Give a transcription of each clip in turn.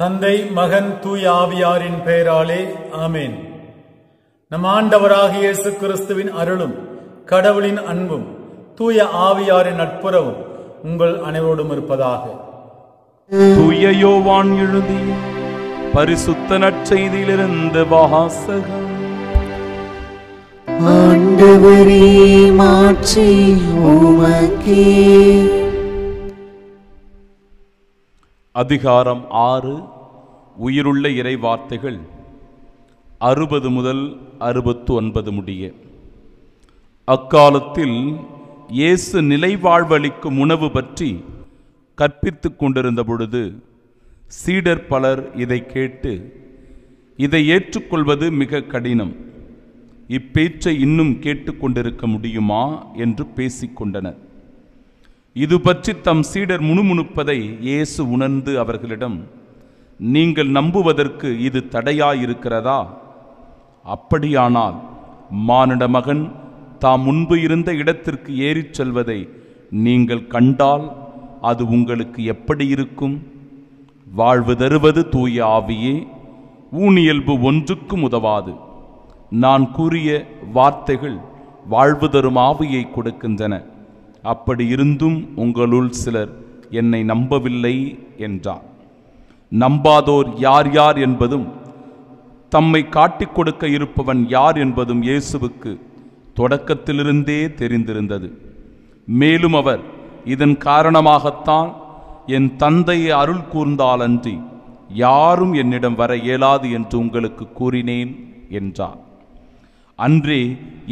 தந்தை மகன் தூய் ஆவியாரின் பெயராலே ஆமேன் நம் ஆண்டவராக இயேசு கிறிஸ்துவின் அருளும் கடவுளின் அன்பும் தூய ஆவியாரின் நட்புறவும் உங்கள் அனைவரோடும் இருப்பதாக தூய யோவான் எழுதி பரிசுத்த நற்செய்தியிலிருந்து வாசகம் ஆண்டவரே மாற்றி உமக்கே அதிகாரம் ஆறு உயிருள்ள இறைவார்த்தைகள் அறுபது முதல் அறுபத்து ஒன்பது முடிய அக்காலத்தில் இயேசு நிலைவாழ்வளிக்கும் உணவு பற்றி கற்பித்து கொண்டிருந்த பொழுது சீடர் பலர் இதை கேட்டு இதை ஏற்றுக்கொள்வது மிக கடினம் இப்பேச்சை இன்னும் கேட்டுக்கொண்டிருக்க முடியுமா என்று பேசிக்கொண்டனர் இது பற்றி தம் சீடர் முணுமுணுப்பதை இயேசு உணர்ந்து அவர்களிடம் நீங்கள் நம்புவதற்கு இது தடையாயிருக்கிறதா அப்படியானால் மானிட மகன் தாம் முன்பு இருந்த இடத்திற்கு ஏறிச் செல்வதை நீங்கள் கண்டால் அது உங்களுக்கு எப்படி இருக்கும் வாழ்வு தருவது தூய ஆவியே ஊனியல்பு ஒன்றுக்கும் உதவாது நான் கூறிய வார்த்தைகள் வாழ்வு தரும் ஆவியை கொடுக்கின்றன அப்படி இருந்தும் உங்களுள் சிலர் என்னை நம்பவில்லை என்றார் நம்பாதோர் யார் யார் என்பதும் தம்மை காட்டிக் கொடுக்க இருப்பவன் யார் என்பதும் இயேசுவுக்கு தொடக்கத்திலிருந்தே தெரிந்திருந்தது மேலும் அவர் இதன் காரணமாகத்தான் என் தந்தையை அருள் கூர்ந்தாலன்றி யாரும் என்னிடம் வர இயலாது என்று உங்களுக்கு கூறினேன் என்றார் அன்றே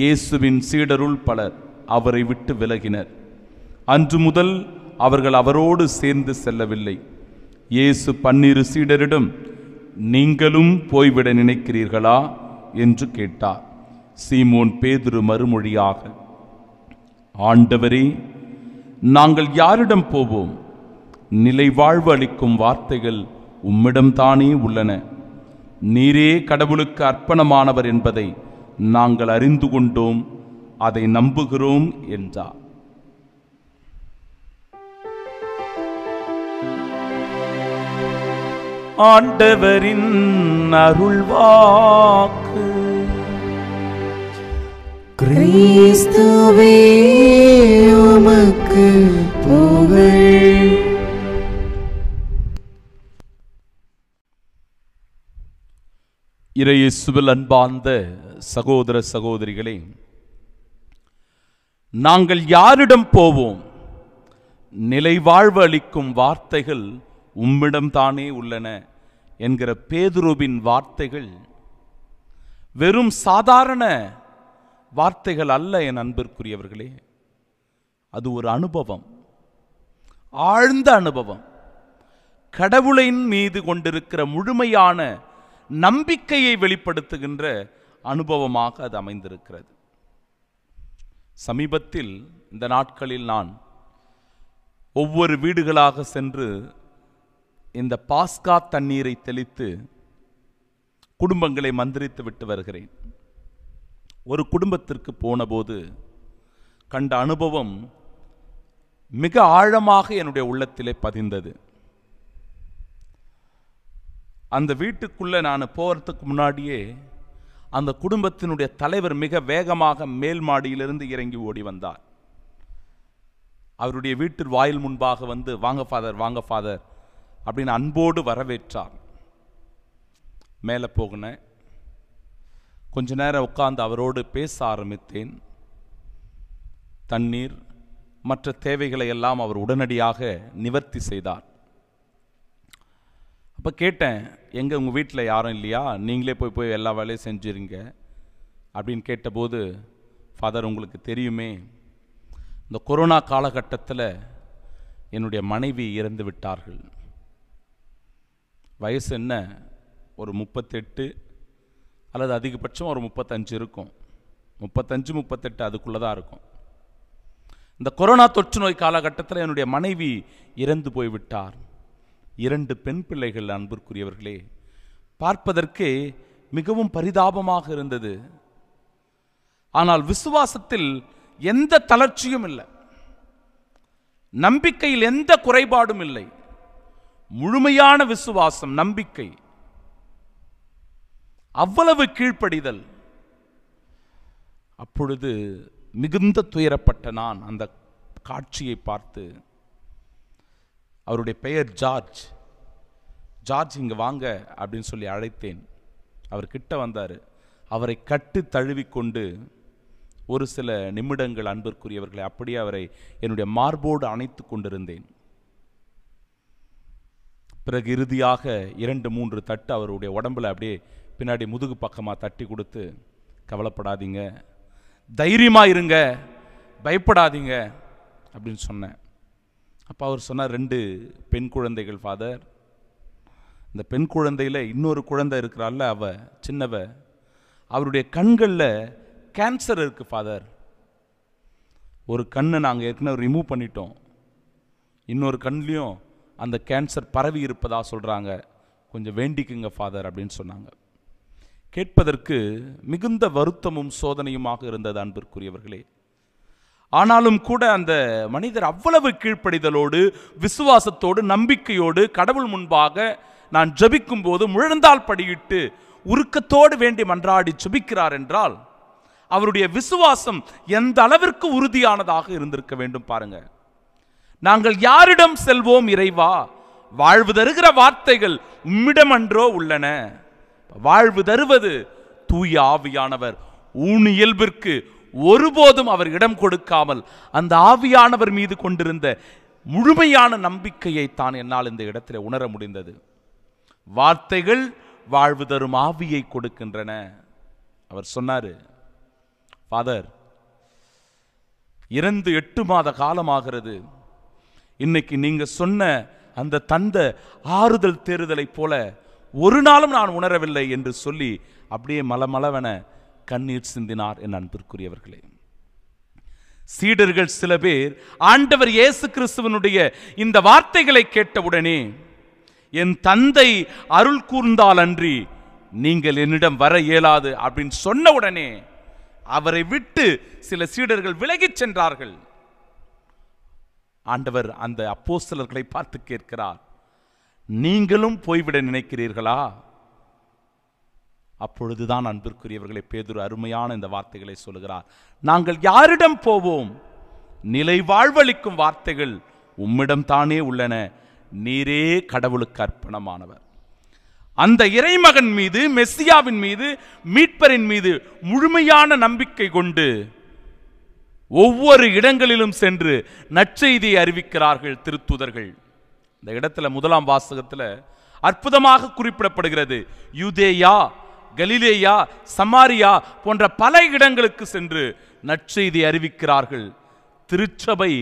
இயேசுவின் சீடருள் பலர் அவரை விட்டு விலகினர் அன்று முதல் அவர்கள் அவரோடு சேர்ந்து செல்லவில்லை இயேசு பன்னிரு சீடரிடம் நீங்களும் போய்விட நினைக்கிறீர்களா என்று கேட்டார் சீமோன் பேதுரு மறுமொழியாக ஆண்டவரே நாங்கள் யாரிடம் போவோம் நிலை வாழ்வு அளிக்கும் வார்த்தைகள் உம்மிடம்தானே உள்ளன நீரே கடவுளுக்கு அர்ப்பணமானவர் என்பதை நாங்கள் அறிந்து கொண்டோம் அதை நம்புகிறோம் என்றார் ஆண்டவரின் அருள்வாக்கு கிறிஸ்துவே உமக்கு இறையே இறையேசுவில் அன்பார்ந்த சகோதர சகோதரிகளே நாங்கள் யாரிடம் போவோம் நிலை வாழ்வு அளிக்கும் வார்த்தைகள் உம்மிடம்தானே உள்ளன என்கிற பேதுருவின் வார்த்தைகள் வெறும் சாதாரண வார்த்தைகள் அல்ல என் அன்பிற்குரியவர்களே அது ஒரு அனுபவம் ஆழ்ந்த அனுபவம் கடவுளின் மீது கொண்டிருக்கிற முழுமையான நம்பிக்கையை வெளிப்படுத்துகின்ற அனுபவமாக அது அமைந்திருக்கிறது சமீபத்தில் இந்த நாட்களில் நான் ஒவ்வொரு வீடுகளாக சென்று இந்த பாஸ்கா தண்ணீரை தெளித்து குடும்பங்களை மந்திரித்து விட்டு வருகிறேன் ஒரு குடும்பத்திற்கு போனபோது கண்ட அனுபவம் மிக ஆழமாக என்னுடைய உள்ளத்திலே பதிந்தது அந்த வீட்டுக்குள்ளே நான் போகிறதுக்கு முன்னாடியே அந்த குடும்பத்தினுடைய தலைவர் மிக வேகமாக மேல் மாடியிலிருந்து இறங்கி ஓடி வந்தார் அவருடைய வீட்டு வாயில் முன்பாக வந்து வாங்க ஃபாதர் வாங்க ஃபாதர் அப்படின்னு அன்போடு வரவேற்றார் மேலே போகினேன் கொஞ்ச நேரம் உட்கார்ந்து அவரோடு பேச ஆரம்பித்தேன் தண்ணீர் மற்ற தேவைகளை எல்லாம் அவர் உடனடியாக நிவர்த்தி செய்தார் அப்போ கேட்டேன் எங்கே உங்கள் வீட்டில் யாரும் இல்லையா நீங்களே போய் போய் எல்லா வேலையும் செஞ்சுருங்க அப்படின்னு கேட்டபோது ஃபாதர் உங்களுக்கு தெரியுமே இந்த கொரோனா காலகட்டத்தில் என்னுடைய மனைவி இறந்து விட்டார்கள் வயசு என்ன ஒரு முப்பத்தெட்டு அல்லது அதிகபட்சம் ஒரு முப்பத்தஞ்சு இருக்கும் முப்பத்தஞ்சு முப்பத்தெட்டு அதுக்குள்ளே தான் இருக்கும் இந்த கொரோனா தொற்று நோய் காலகட்டத்தில் என்னுடைய மனைவி இறந்து போய்விட்டார் இரண்டு பெண் பிள்ளைகள் அன்பிற்குரியவர்களே பார்ப்பதற்கு மிகவும் பரிதாபமாக இருந்தது ஆனால் விசுவாசத்தில் எந்த தளர்ச்சியும் இல்லை நம்பிக்கையில் எந்த குறைபாடும் இல்லை முழுமையான விசுவாசம் நம்பிக்கை அவ்வளவு கீழ்ப்படிதல் அப்பொழுது மிகுந்த துயரப்பட்ட நான் அந்த காட்சியை பார்த்து அவருடைய பெயர் ஜார்ஜ் ஜார்ஜ் இங்கே வாங்க அப்படின்னு சொல்லி அழைத்தேன் அவர் கிட்ட வந்தார் அவரை கட்டு தழுவிக்கொண்டு ஒரு சில நிமிடங்கள் அன்பிற்குரியவர்களை அப்படியே அவரை என்னுடைய மார்போடு அணைத்து கொண்டிருந்தேன் பிறகு இறுதியாக இரண்டு மூன்று தட்டு அவருடைய உடம்பில் அப்படியே பின்னாடி முதுகு பக்கமாக தட்டி கொடுத்து கவலைப்படாதீங்க தைரியமாக இருங்க பயப்படாதீங்க அப்படின்னு சொன்னேன் அப்போ அவர் சொன்னார் ரெண்டு பெண் குழந்தைகள் ஃபாதர் இந்த பெண் குழந்தையில் இன்னொரு குழந்தை இருக்கிறாள்ல அவ சின்னவ அவருடைய கண்களில் கேன்சர் இருக்குது ஃபாதர் ஒரு கண்ணை நாங்கள் ஏற்கனவே ரிமூவ் பண்ணிட்டோம் இன்னொரு கண்லேயும் அந்த கேன்சர் பரவி இருப்பதாக சொல்கிறாங்க கொஞ்சம் வேண்டிக்குங்க ஃபாதர் அப்படின்னு சொன்னாங்க கேட்பதற்கு மிகுந்த வருத்தமும் சோதனையுமாக இருந்தது அன்பிற்குரியவர்களே ஆனாலும் கூட அந்த மனிதர் அவ்வளவு கீழ்ப்படிதலோடு விசுவாசத்தோடு நம்பிக்கையோடு கடவுள் முன்பாக நான் ஜபிக்கும் போது முழந்தால் படியிட்டு உருக்கத்தோடு வேண்டி மன்றாடி ஜபிக்கிறார் என்றால் அவருடைய விசுவாசம் எந்த அளவிற்கு உறுதியானதாக இருந்திருக்க வேண்டும் பாருங்கள் நாங்கள் யாரிடம் செல்வோம் இறைவா வாழ்வு தருகிற வார்த்தைகள் உம்மிடம் அன்றோ உள்ளன வாழ்வு தருவது தூய ஆவியானவர் ஊன் இயல்பிற்கு ஒருபோதும் அவர் இடம் கொடுக்காமல் அந்த ஆவியானவர் மீது கொண்டிருந்த முழுமையான நம்பிக்கையை தான் என்னால் இந்த இடத்தில் உணர முடிந்தது வார்த்தைகள் வாழ்வு தரும் ஆவியை கொடுக்கின்றன அவர் சொன்னார் ஃபாதர் இரண்டு எட்டு மாத காலமாகிறது இன்னைக்கு நீங்கள் சொன்ன அந்த தந்த ஆறுதல் தேறுதலைப் போல ஒரு நாளும் நான் உணரவில்லை என்று சொல்லி அப்படியே மலமளவென கண்ணீர் சிந்தினார் என் அன்பிற்குரியவர்களே சீடர்கள் சில பேர் ஆண்டவர் இயேசு கிறிஸ்துவனுடைய இந்த வார்த்தைகளை கேட்டவுடனே என் தந்தை அருள் கூர்ந்தால் அன்றி நீங்கள் என்னிடம் வர இயலாது அப்படின்னு சொன்ன உடனே அவரை விட்டு சில சீடர்கள் விலகிச் சென்றார்கள் ஆண்டவர் அந்த அப்போஸ்தலர்களை பார்த்து கேட்கிறார் நீங்களும் போய்விட நினைக்கிறீர்களா அப்பொழுதுதான் அன்பிற்குரியவர்களை பேதொரு அருமையான இந்த வார்த்தைகளை சொல்கிறார் நாங்கள் யாரிடம் போவோம் நிலை வாழ்வளிக்கும் வார்த்தைகள் உம்மிடம் தானே உள்ளன நீரே கடவுளுக்கு அர்ப்பணமானவர் அந்த இறைமகன் மீது மெஸ்ஸியாவின் மீது மீட்பரின் மீது முழுமையான நம்பிக்கை கொண்டு ஒவ்வொரு இடங்களிலும் சென்று நற்செய்தியை அறிவிக்கிறார்கள் திருத்துதர்கள் இந்த இடத்துல முதலாம் வாசகத்தில் அற்புதமாக குறிப்பிடப்படுகிறது யுதேயா கலிலேயா சமாரியா போன்ற பல இடங்களுக்கு சென்று நற்செய்தி அறிவிக்கிறார்கள் திருச்சபை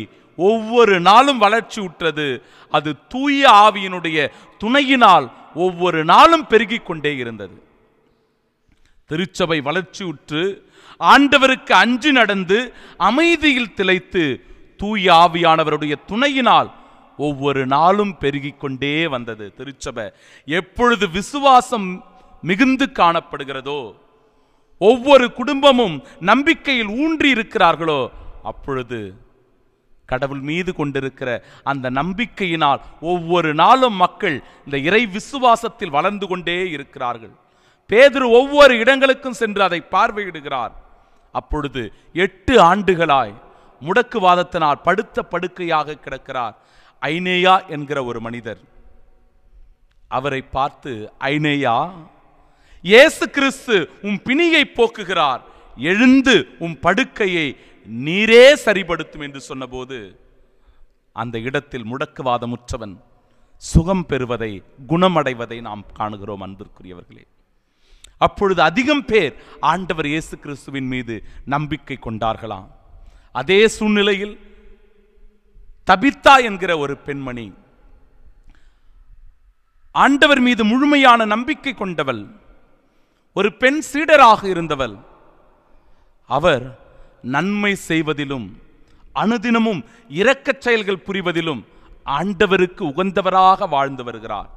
ஒவ்வொரு நாளும் வளர்ச்சி உற்றது அது தூய ஆவியினுடைய துணையினால் ஒவ்வொரு நாளும் பெருகிக் கொண்டே இருந்தது திருச்சபை வளர்ச்சியுற்று ஆண்டவருக்கு அஞ்சு நடந்து அமைதியில் திளைத்து தூய ஆவியானவருடைய துணையினால் ஒவ்வொரு நாளும் பெருகிக் கொண்டே வந்தது திருச்சபை எப்பொழுது விசுவாசம் மிகுந்து காணப்படுகிறதோ ஒவ்வொரு குடும்பமும் நம்பிக்கையில் ஊன்றி இருக்கிறார்களோ அப்பொழுது கடவுள் மீது கொண்டிருக்கிற அந்த நம்பிக்கையினால் ஒவ்வொரு நாளும் மக்கள் இந்த இறை விசுவாசத்தில் வளர்ந்து கொண்டே இருக்கிறார்கள் பேதுரு ஒவ்வொரு இடங்களுக்கும் சென்று அதை பார்வையிடுகிறார் அப்பொழுது எட்டு ஆண்டுகளாய் முடக்குவாதத்தினால் படுத்த படுக்கையாக கிடக்கிறார் ஐனேயா என்கிற ஒரு மனிதர் அவரை பார்த்து ஐனேயா இயேசு கிறிஸ்து உன் பிணியை போக்குகிறார் எழுந்து உன் படுக்கையை நீரே சரிபடுத்தும் என்று சொன்னபோது அந்த இடத்தில் முடக்குவாதமுற்றவன் சுகம் பெறுவதை குணமடைவதை நாம் காணுகிறோம் அன்பிற்குரியவர்களே அப்பொழுது அதிகம் பேர் ஆண்டவர் இயேசு கிறிஸ்துவின் மீது நம்பிக்கை கொண்டார்களாம் அதே சூழ்நிலையில் தபித்தா என்கிற ஒரு பெண்மணி ஆண்டவர் மீது முழுமையான நம்பிக்கை கொண்டவள் ஒரு பெண் சீடராக இருந்தவள் அவர் நன்மை செய்வதிலும் அனுதினமும் இரக்கச் செயல்கள் புரிவதிலும் ஆண்டவருக்கு உகந்தவராக வாழ்ந்து வருகிறார்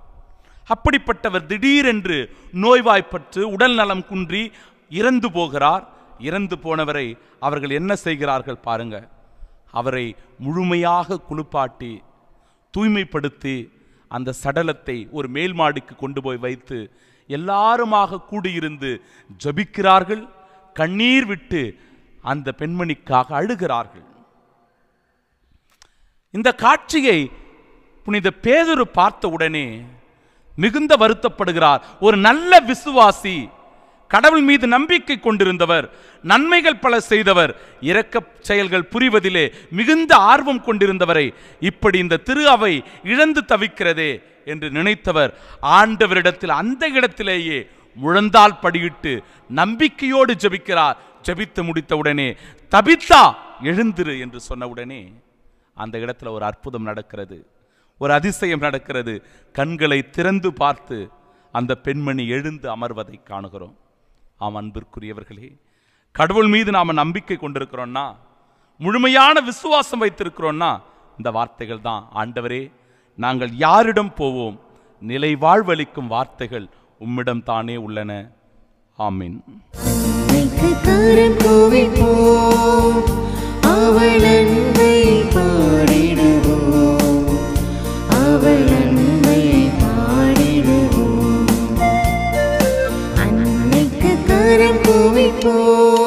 அப்படிப்பட்டவர் திடீரென்று நோய்வாய்ப்பட்டு உடல் நலம் குன்றி இறந்து போகிறார் இறந்து போனவரை அவர்கள் என்ன செய்கிறார்கள் பாருங்க அவரை முழுமையாக குளிப்பாட்டி தூய்மைப்படுத்தி அந்த சடலத்தை ஒரு மேல்மாடிக்கு கொண்டு போய் வைத்து எல்லாருமாக கூடியிருந்து ஜபிக்கிறார்கள் கண்ணீர் விட்டு அந்த பெண்மணிக்காக அழுகிறார்கள் இந்த காட்சியை புனித பேதொரு பார்த்த உடனே மிகுந்த வருத்தப்படுகிறார் ஒரு நல்ல விசுவாசி கடவுள் மீது நம்பிக்கை கொண்டிருந்தவர் நன்மைகள் பல செய்தவர் இரக்க செயல்கள் புரிவதிலே மிகுந்த ஆர்வம் கொண்டிருந்தவரை இப்படி இந்த திரு அவை இழந்து தவிக்கிறதே என்று நினைத்தவர் ஆண்டவரிடத்தில் அந்த இடத்திலேயே முழந்தால் படியிட்டு நம்பிக்கையோடு ஜபிக்கிறார் ஜபித்து முடித்தவுடனே தபித்தா எழுந்திரு என்று சொன்னவுடனே அந்த இடத்துல ஒரு அற்புதம் நடக்கிறது ஒரு அதிசயம் நடக்கிறது கண்களை திறந்து பார்த்து அந்த பெண்மணி எழுந்து அமர்வதை காணுகிறோம் ஆம் அன்பிற்குரியவர்களே கடவுள் மீது நாம் நம்பிக்கை கொண்டிருக்கிறோன்னா முழுமையான விசுவாசம் வைத்திருக்கிறோன்னா இந்த வார்த்தைகள் தான் ஆண்டவரே நாங்கள் யாரிடம் போவோம் நிலை வாழ்வளிக்கும் வார்த்தைகள் உம்மிடம் தானே உள்ளன ஆமீன் அவள் பாடிடுவோம் Oh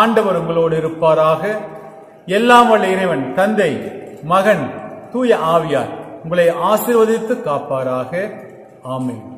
ஆண்டவர் உங்களோடு இருப்பாராக எல்லாம் வல்ல இறைவன் தந்தை மகன் தூய ஆவியார் உங்களை ஆசிர்வதித்து காப்பாராக ஆமீன்